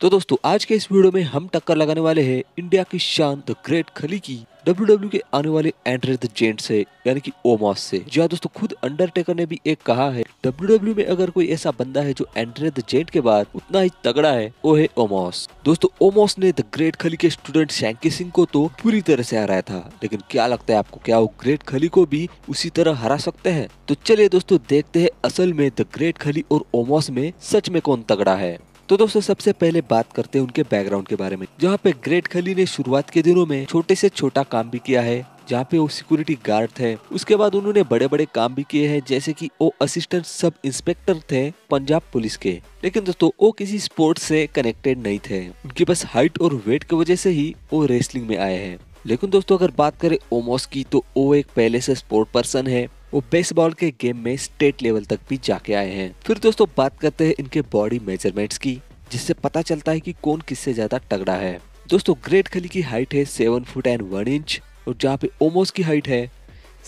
तो दोस्तों आज के इस वीडियो में हम टक्कर लगाने वाले हैं इंडिया की शान द ग्रेट खली की डब्ल्यू डब्ल्यू e के आने वाले एंड्रे द जेंट से यानी कि ओमॉस से जी हाँ दोस्तों खुद अंडरटेकर ने भी एक कहा है डब्ल्यू डब्ल्यू e में अगर कोई ऐसा बंदा है जो एंड्रे द जेंट के बाद उतना ही तगड़ा है वो है ओमॉस दोस्तों ओमॉस ने द ग्रेट खली के स्टूडेंट शैंकी सिंह को तो पूरी तरह से हराया था लेकिन क्या लगता है आपको क्या वो ग्रेट खली को भी उसी तरह हरा सकते हैं तो चलिए दोस्तों देखते हैं असल में द ग्रेट खली और ओमॉस में सच में कौन तगड़ा है तो दोस्तों सबसे पहले बात करते हैं उनके बैकग्राउंड के बारे में जहाँ पे ग्रेट खली ने शुरुआत के दिनों में छोटे से छोटा काम भी किया है जहाँ पे वो सिक्योरिटी गार्ड थे उसके बाद उन्होंने बड़े बड़े काम भी किए हैं जैसे कि वो असिस्टेंट सब इंस्पेक्टर थे पंजाब पुलिस के लेकिन दोस्तों वो किसी स्पोर्ट से कनेक्टेड नहीं थे उनके पास हाइट और वेट की वजह से ही वो रेसलिंग में आए हैं लेकिन दोस्तों अगर बात करें ओमोस की तो वो एक पहले से स्पोर्ट पर्सन है वो बेसबॉल के गेम में स्टेट लेवल तक भी जाके आए हैं फिर दोस्तों बात करते हैं इनके बॉडी मेजरमेंट्स की जिससे पता चलता है कि कौन किससे ज्यादा तगड़ा है दोस्तों ग्रेट खली की हाइट है seven foot and one inch और जहाँ पे ओमोस की हाइट है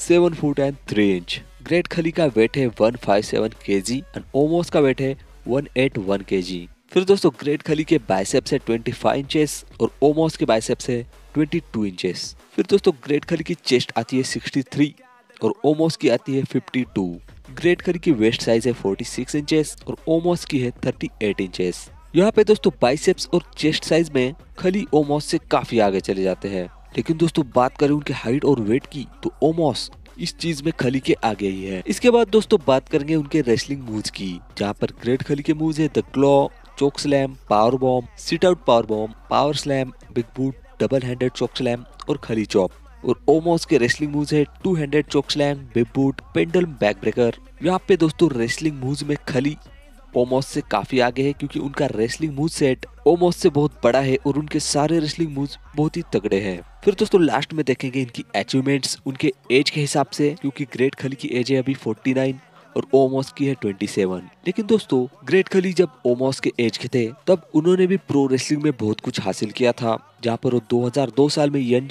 seven foot and three inch great Khali का वेट है one five seven K G and Omos का वेट है one eight one K G फिर दोस्तों ग्रेट खली के बाइसेप है ट्वेंटी फाइव इंचेस और ओमोस के बाइसेप है ट्वेंटी टू इंचेस फिर दोस्तों ग्रेट खली की चेस्ट आती है सिक्सटी थ्री और ओमोस की आती है 52 ग्रेट करी की वेस्ट साइज है 46 इंचेस और ओमोस की है 38 इंचेस यहाँ पे दोस्तों बाइसेप्स और चेस्ट साइज में खली ओमोस से काफी आगे चले जाते हैं लेकिन दोस्तों बात करें उनके हाइट और वेट की तो ओमोस इस चीज में खली के आगे ही है इसके बाद दोस्तों बात करेंगे उनके रेसलिंग मूव की जहाँ पर ग्रेट खली के मूव है the claw choke slam power bomb sit out power bomb power slam big boot double handed choke slam और खली चॉप और ओमोस के रेसलिंग मूव्स है two hundred choke slam big boot pendulum back breaker यहाँ पे दोस्तों wrestling moves में खली Omos से काफी आगे है क्योंकि उनका रेसलिंग मूव सेट ओमोस से बहुत बड़ा है और उनके सारे रेसलिंग मूव बहुत ही तगड़े हैं फिर दोस्तों लास्ट में देखेंगे इनकी अचीवमेंट्स उनके एज के हिसाब से क्योंकि ग्रेट खली की एज है अभी 49 और ओमोस की है 27 लेकिन दोस्तों ग्रेट खली जब ओमोस के एज के थे तब उन्होंने भी प्रो रेसलिंग में बहुत कुछ हासिल किया था जहाँ पर वो 2002 साल में एन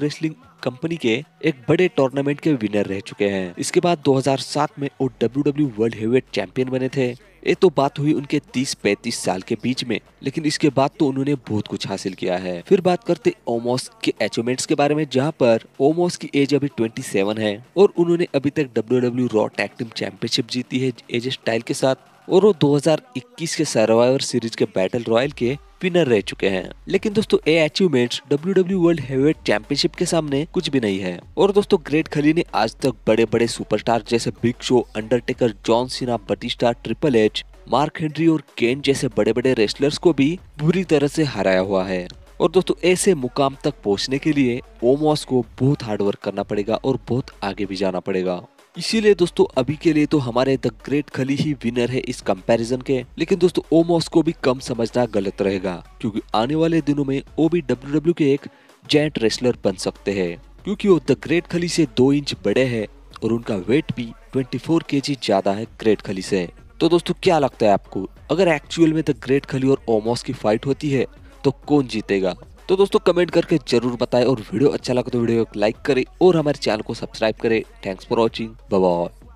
रेसलिंग कंपनी के एक बड़े टूर्नामेंट के विनर रह चुके हैं इसके बाद 2007 में वो डब्ल्यू वर्ल्ड हेवीवेट चैंपियन बने थे ये तो बात हुई उनके 30-35 साल के बीच में लेकिन इसके बाद तो उन्होंने बहुत कुछ हासिल किया है फिर बात करते ओमोस के अचीवमेंट्स के बारे में जहाँ पर ओमोस की एज अभी 27 है और उन्होंने अभी तक W W Raw tag team championship जीती है एज स्टाइल के साथ और वो 2021 के सर्वाइवर सीरीज के बैटल रॉयल के विनर रह चुके हैं लेकिन दोस्तों ए achievement W W world heavyweight championship के सामने कुछ भी नहीं है और दोस्तों ग्रेट खली ने आज तक बड़े बड़े सुपरस्टार जैसे Big Show Undertaker John Cena Batista Triple H Mark Henry और केन जैसे बड़े बड़े रेसलर्स को भी बुरी तरह से हराया हुआ है और दोस्तों ऐसे मुकाम तक पहुंचने के लिए ओमोस को बहुत हार्डवर्क करना पड़ेगा और बहुत आगे भी जाना पड़ेगा इसीलिए दोस्तों अभी के लिए तो हमारे द ग्रेट खली ही विनर है इस कंपैरिजन के लेकिन दोस्तों ओमोस को भी कम समझना गलत रहेगा क्योंकि आने वाले दिनों में वो भी डब्ल्यू के एक जैंट रेसलर बन सकते हैं क्योंकि वो द ग्रेट खली से दो इंच बड़े हैं और उनका वेट भी 24 जी ज्यादा है ग्रेट खली से तो दोस्तों क्या लगता है आपको अगर एक्चुअल में द ग्रेट खली और ओमोस की फाइट होती है तो कौन जीतेगा तो दोस्तों कमेंट करके जरूर बताएं और वीडियो अच्छा लगा तो वीडियो को लाइक करें और हमारे चैनल को सब्सक्राइब करें थैंक्स फॉर वॉचिंग बाय